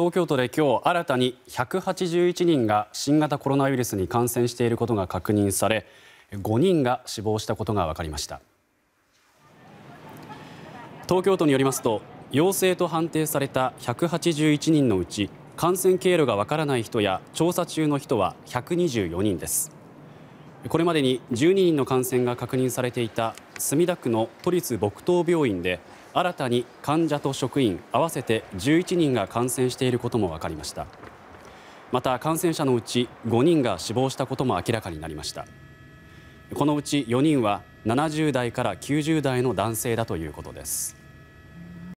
東京都で今日新たに181人が新型コロナウイルスに感染していることが確認され5人が死亡したことが分かりました。東京都によりますと陽性と判定された181人のうち感染経路が分からない人や調査中の人は124人です。これまでに12人の感染が確認されていた墨田区の都立墨東病院で新たに患者と職員合わせて11人が感染していることも分かりましたまた感染者のうち5人が死亡したことも明らかになりましたこのうち4人は70代から90代の男性だということです